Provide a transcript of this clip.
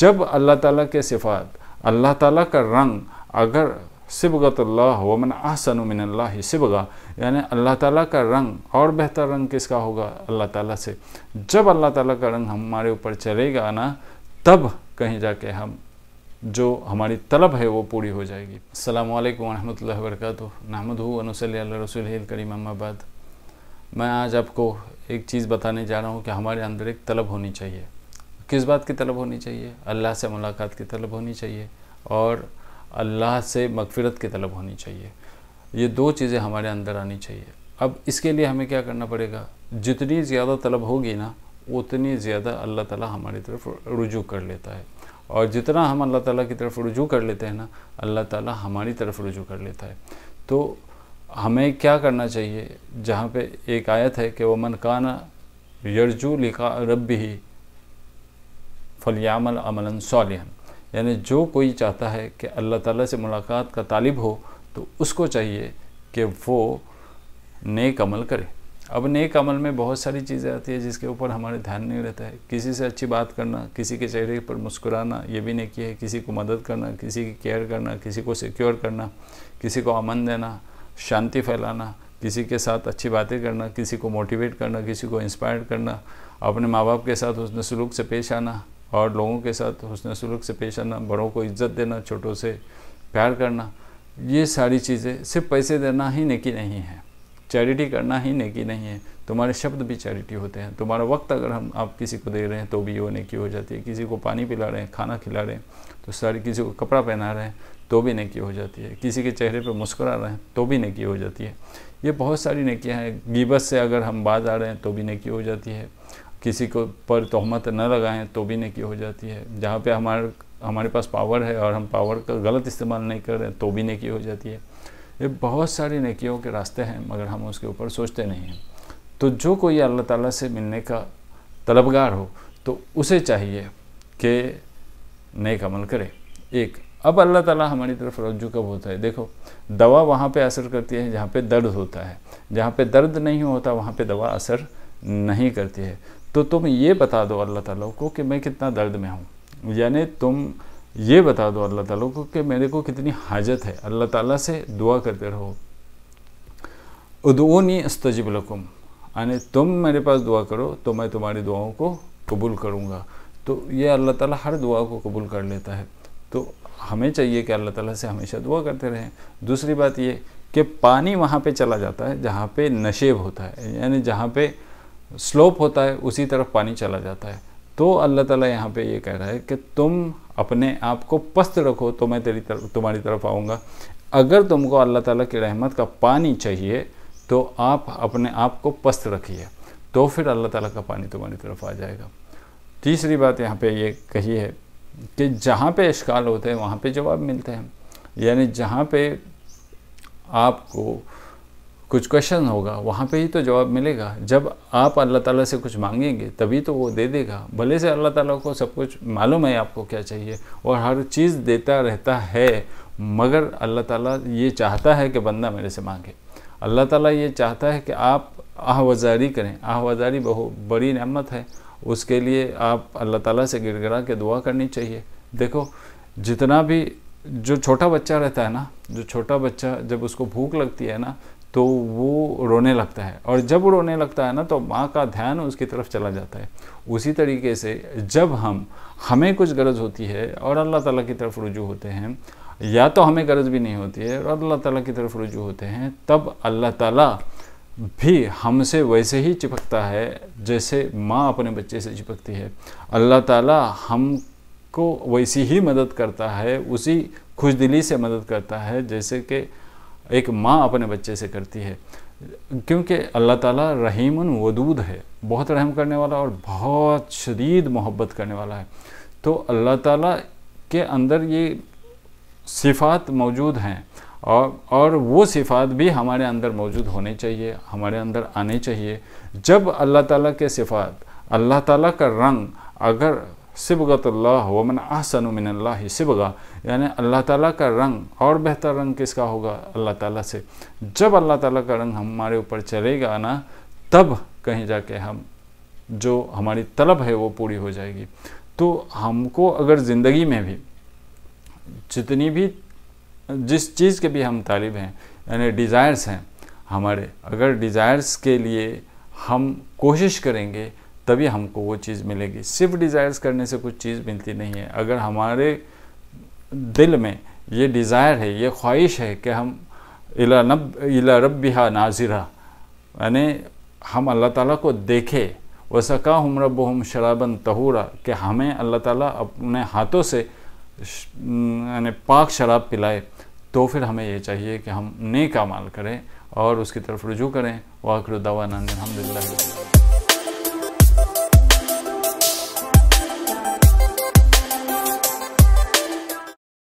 जब अल्लाह ताला के सिफात अल्लाह ताला का रंग अगर सिबगतल्लाह वमन आसन मिनल्ला सिबगा यानी अल्लाह ताला का रंग और बेहतर रंग किसका होगा अल्लाह ताला से जब अल्लाह ताला का रंग हमारे ऊपर चलेगा ना तब कहीं जाके हम जो हमारी तलब है वो पूरी हो जाएगी अल्लाम वरहमल वरक नहमद वनसल रसूल करीम अम्माबाद मैं आज आपको एक चीज़ बताने जा रहा हूँ कि हमारे अंदर एक तलब होनी चाहिए किस बात की तलब होनी चाहिए अल्लाह से मुलाकात की तलब होनी चाहिए और अल्लाह से मगफिरत की तलब होनी चाहिए ये दो चीज़ें हमारे अंदर आनी चाहिए अब इसके लिए हमें क्या करना पड़ेगा जितनी ज़्यादा तलब होगी ना उतनी ज़्यादा अल्लाह ताला हमारी तरफ रुजू कर लेता है और जितना हम अल्लाह ताला की तरफ रुजू कर लेते हैं ना अल्लाह ताला हमारी तरफ रुजू कर लेता है तो हमें क्या करना चाहिए जहाँ पे एक आयत है कि मन काना यरजू लिखा रब ही फलियामल अमलन सालिहन यानी जो कोई चाहता है कि अल्लाह ताला से मुलाकात का तालिब हो तो उसको चाहिए कि वो नेक अमल करे अब नेक अमल में बहुत सारी चीज़ें आती है जिसके ऊपर हमारे ध्यान नहीं रहता है किसी से अच्छी बात करना किसी के चेहरे पर मुस्कुराना ये भी नेकी है किसी को मदद करना किसी की केयर करना किसी को सिक्योर करना किसी को अमन देना शांति फैलाना किसी के साथ अच्छी बातें करना किसी को मोटिवेट करना किसी को इंस्पायर करना अपने माँ बाप के साथ उसने सलूक से पेश आना और लोगों के साथ हुसन सलूक से पेश आना बड़ों को इज्जत देना छोटों से प्यार करना ये सारी चीज़ें सिर्फ पैसे देना ही नेकी नहीं है चैरिटी करना ही नेकी नहीं है तुम्हारे शब्द भी चैरिटी होते हैं तुम्हारा वक्त अगर हम आप किसी को दे रहे हैं तो भी वो नेकी हो जाती है किसी को पानी पिला रहे हैं खाना खिला रहे हैं तो सारी किसी को कपड़ा पहना रहे हैं तो भी नेकी हो जाती है किसी के चेहरे पर मुस्कुरा रहे हैं तो भी नेकी हो जाती है ये बहुत सारी नेकियाँ हैं गिबस से अगर हम बाज आ रहे हैं तो भी नेकी हो जाती है किसी को पर तोहमत न लगाएं तो भी नेकी हो जाती है जहाँ पे हमारे हमारे पास पावर है और हम पावर का गलत इस्तेमाल नहीं कर रहे तो भी नेकी हो जाती है ये बहुत सारी नेकियों के रास्ते हैं मगर हम उसके ऊपर सोचते नहीं हैं तो जो कोई अल्लाह ताला से मिलने का तलबगार हो तो उसे चाहिए कि नेक अमल करे एक अब अल्लाह ताला हमारी तरफ रज्जु कब होता है देखो दवा वहाँ पे असर करती है जहाँ पे दर्द होता है जहाँ पे दर्द नहीं होता वहाँ पे दवा असर नहीं करती है तो तुम ये बता दो अल्लाह ताला को कि मैं कितना दर्द में हूँ यानी तुम ये बता दो अल्लाह ताला को कि मेरे को कितनी हाजत है अल्लाह ताला से दुआ करते रहो उदोनी अस्तजिब लकुम यानी तुम मेरे पास दुआ करो तो मैं तुम्हारी दुआओं को कबूल करूँगा तो ये अल्लाह ताला हर दुआ को कबूल कर लेता है तो हमें चाहिए कि अल्लाह ताला से हमेशा दुआ करते रहें दूसरी बात ये कि पानी वहाँ पे चला जाता है जहाँ पे नशेब होता है यानी जहाँ पे स्लोप होता है उसी तरफ पानी चला जाता है तो अल्लाह ताला यहाँ पे ये कह रहा है कि तुम अपने आप को पस्त रखो तो मैं तेरी तरफ तुम्हारी तरफ आऊँगा अगर तुमको अल्लाह ताला की रहमत का पानी चाहिए तो आप अपने आप को पस्त रखिए तो फिर अल्लाह ताला का पानी तुम्हारी तरफ आ जाएगा तीसरी बात यहाँ पे ये कही है कि जहाँ पे इश्काल होते हैं वहाँ पे जवाब मिलते हैं यानी जहाँ पे आपको कुछ क्वेश्चन होगा वहाँ पे ही तो जवाब मिलेगा जब आप अल्लाह ताला से कुछ मांगेंगे तभी तो वो दे देगा भले से अल्लाह ताला को सब कुछ मालूम है आपको क्या चाहिए और हर चीज़ देता रहता है मगर अल्लाह ताला ये चाहता है कि बंदा मेरे से मांगे अल्लाह ताला ये चाहता है कि आप आहवजारी करें आहवजारी बहुत बड़ी नमत है उसके लिए आप अल्लाह ताली से गिड़गड़ा के दुआ करनी चाहिए देखो जितना भी जो छोटा बच्चा रहता है ना जो छोटा बच्चा जब उसको भूख लगती है ना तो वो रोने लगता है और जब वो रोने लगता है ना तो माँ का ध्यान उसकी तरफ चला जाता है उसी तरीके से जब हम हमें कुछ गरज होती है और अल्लाह ताला की तरफ रुजू होते हैं या तो हमें गरज भी नहीं होती है और अल्लाह ताला की तरफ रुजू होते हैं तब अल्लाह ताला भी हमसे वैसे ही चिपकता है जैसे माँ अपने बच्चे से चिपकती है अल्लाह ताला हमको वैसी ही मदद करता है उसी दिली से मदद करता है जैसे कि एक माँ अपने बच्चे से करती है क्योंकि अल्लाह ताला रहीमन वदूद है बहुत रहम करने वाला और बहुत शदीद मोहब्बत करने वाला है तो अल्लाह ताला के अंदर ये सिफ़ात मौजूद हैं और और वो सिफ़ात भी हमारे अंदर मौजूद होने चाहिए हमारे अंदर आने चाहिए जब अल्लाह ताला के सिफ़ात अल्लाह ताला का रंग अगर सिबगतल्ला वमन आसन मिनल्ला सिबगा यानी अल्लाह ताला का रंग और बेहतर रंग किसका होगा अल्लाह ताला से जब अल्लाह ताला का रंग हमारे ऊपर चलेगा ना तब कहीं जाके हम जो हमारी तलब है वो पूरी हो जाएगी तो हमको अगर ज़िंदगी में भी जितनी भी जिस चीज़ के भी हम तालिब हैं यानी डिज़ायर्स हैं हमारे अगर डिज़ायर्स के लिए हम कोशिश करेंगे तभी हमको वो चीज़ मिलेगी सिर्फ डिज़ायर्स करने से कुछ चीज़ मिलती नहीं है अगर हमारे दिल में ये डिज़ायर है ये ख्वाहिश है कि हम इला नब इला रबिहा नाजिरा यानी हम अल्लाह ताला को देखें सका हम रब हम शराबन तहूरा कि हमें अल्लाह ताला अपने हाथों से यानी पाक शराब पिलाए तो फिर हमें ये चाहिए कि हम नेक अमाल करें और उसकी तरफ रुजू करें वाकर दवाना अलहमदिल्ला